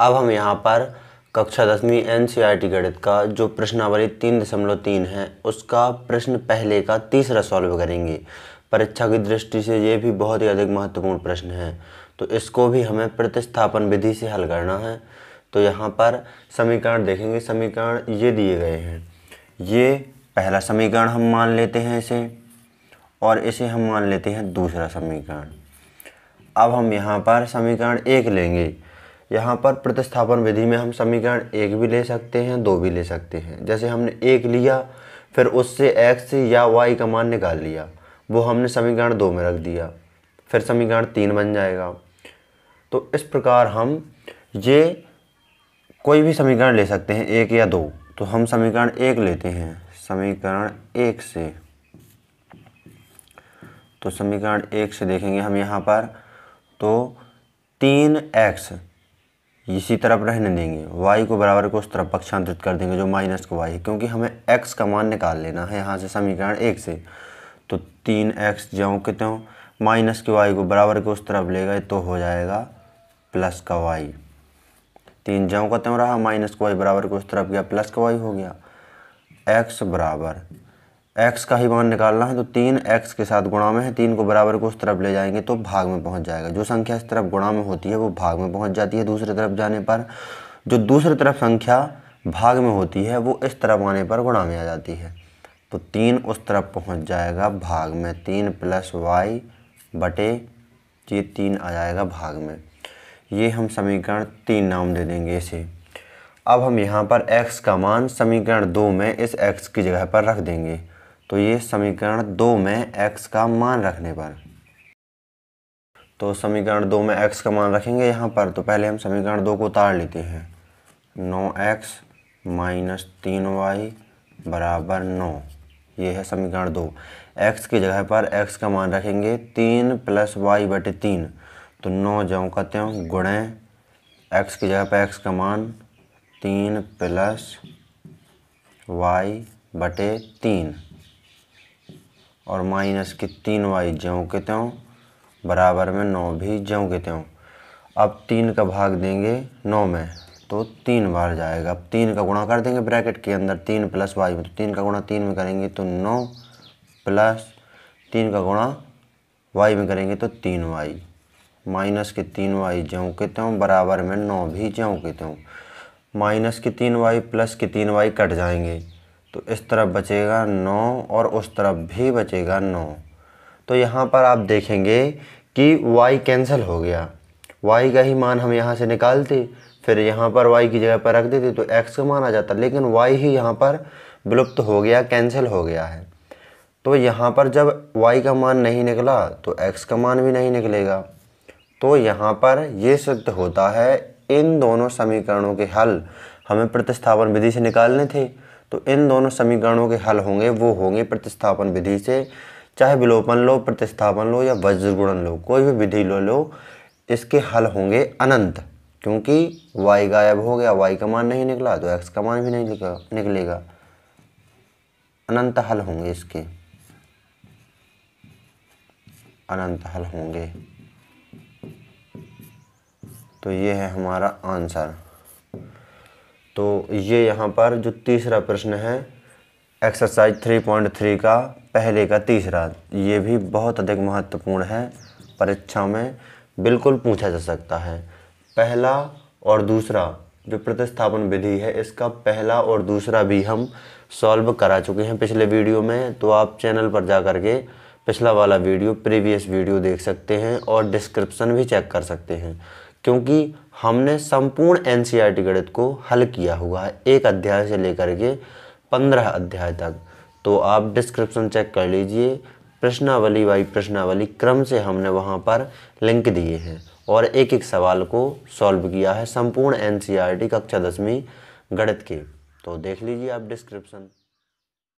अब हम यहाँ पर कक्षा दसवीं एन सी आर टी गणित का जो प्रश्नावली तीन दशमलव तीन है उसका प्रश्न पहले का तीसरा सॉल्व करेंगे परीक्षा की दृष्टि से ये भी बहुत ही अधिक महत्वपूर्ण प्रश्न है तो इसको भी हमें प्रतिस्थापन विधि से हल करना है तो यहाँ पर समीकरण देखेंगे समीकरण ये दिए गए हैं ये पहला समीकरण हम मान लेते हैं इसे और इसे हम मान लेते हैं दूसरा समीकरण अब हम यहाँ पर समीकरण एक लेंगे यहाँ पर प्रतिस्थापन विधि में हम समीकरण एक भी ले सकते हैं दो भी ले सकते हैं जैसे हमने एक लिया फिर उससे एक्स या वाई का मान निकाल लिया वो हमने समीकरण दो में रख दिया फिर समीकरण तीन बन जाएगा तो इस प्रकार हम ये कोई भी समीकरण ले सकते हैं एक या दो तो हम समीकरण एक लेते हैं समीकरण एक से तो समीकरण एक से देखेंगे हम यहाँ पर तो तीन एक्स इसी तरफ रहने देंगे वाई को बराबर को उस तरफ पक्षांतरित कर देंगे जो माइनस का वाई है क्योंकि हमें एक्स का मान निकाल लेना है यहाँ से समीकरण एक से तो तीन एक्स जाऊँ कितने हो माइनस के वाई को बराबर को उस तरफ ले गए तो हो जाएगा प्लस का वाई तीन जाऊँ कहते हो रहा माइनस का वाई बराबर को उस तरफ गया प्लस का वाई हो गया एक्स बराबर एक्स का ही मान निकालना है तो तीन एक्स के साथ गुणा में है तीन को बराबर को उस तरफ ले जाएंगे तो भाग में पहुंच जाएगा जो संख्या इस तरफ गुणा में होती है वो भाग में पहुंच जाती है दूसरी तरफ जाने पर जो दूसरी तरफ संख्या भाग में होती है वो इस तरफ आने पर गुणा में आ जाती है तो तीन उस तरफ पहुँच जाएगा भाग में तीन प्लस वाई बटे ये तीन आ जाएगा भाग में ये हम समीकरण तीन नाम दे देंगे इसे अब हम यहाँ पर x का मान समीकरण दो में इस x की जगह पर रख देंगे तो ये समीकरण दो में x का मान रखने पर तो समीकरण दो में x का मान रखेंगे यहाँ पर तो पहले हम समीकरण दो को उतार लेते हैं नौ एक्स माइनस तीन वाई बराबर नौ ये है समीकरण दो x की जगह पर x का मान रखेंगे तीन प्लस वाई बटे तीन तो नौ जो कहते हैं गुणे एक्स की जगह पर x का मान तीन प्लस वाई बटे तीन और माइनस के तीन वाई ज्यों के त्यों बराबर में नौ भी ज्यों के त्यों अब तीन का भाग देंगे नौ में तो तीन बार जाएगा अब तीन का गुणा कर देंगे ब्रैकेट के अंदर तीन प्लस वाई में तो तीन का गुणा तीन में करेंगे तो नौ प्लस तीन का गुणा वाई में करेंगे तो तीन वाई माइनस के तीन वाई ज्यों के त्यों बराबर में नौ भी ज्यों के त्यों माइनस के तीन वाई प्लस के तीन वाई कट जाएंगे तो इस तरफ बचेगा नौ और उस तरफ भी बचेगा नौ तो यहाँ पर आप देखेंगे कि y कैंसिल हो गया y का ही मान हम यहाँ से निकालते फिर यहाँ पर y की जगह पर रख देते तो x का मान आ जाता लेकिन y ही यहाँ पर विलुप्त हो गया कैंसिल हो गया है तो यहाँ पर जब y का मान नहीं निकला तो x का मान भी नहीं निकलेगा तो यहाँ पर ये सिद्ध होता है इन दोनों समीकरणों के हल हमें प्रतिस्थापन विधि से निकालने थे तो इन दोनों समीकरणों के हल होंगे वो होंगे प्रतिस्थापन विधि से चाहे विलोपन लो प्रतिस्थापन लो या वज्रगुणन लो कोई भी विधि लो लो इसके हल होंगे अनंत क्योंकि वाई गायब हो गया वाई का मान नहीं निकला तो एक्स का मान भी नहीं निकलेगा अनंत हल होंगे इसके अनंत हल होंगे तो ये है हमारा आंसर तो ये यहाँ पर जो तीसरा प्रश्न है एक्सरसाइज 3.3 का पहले का तीसरा ये भी बहुत अधिक महत्वपूर्ण है परीक्षा में बिल्कुल पूछा जा सकता है पहला और दूसरा जो प्रतिस्थापन विधि है इसका पहला और दूसरा भी हम सॉल्व करा चुके हैं पिछले वीडियो में तो आप चैनल पर जा कर के पिछला वाला वीडियो प्रीवियस वीडियो देख सकते हैं और डिस्क्रिप्शन भी चेक कर सकते हैं क्योंकि हमने संपूर्ण एन गणित को हल किया हुआ है एक अध्याय से लेकर के पंद्रह अध्याय तक तो आप डिस्क्रिप्शन चेक कर लीजिए प्रश्नावली वाई प्रश्नावली क्रम से हमने वहाँ पर लिंक दिए हैं और एक एक सवाल को सॉल्व किया है संपूर्ण एन कक्षा दसवीं गणित के तो देख लीजिए आप डिस्क्रिप्शन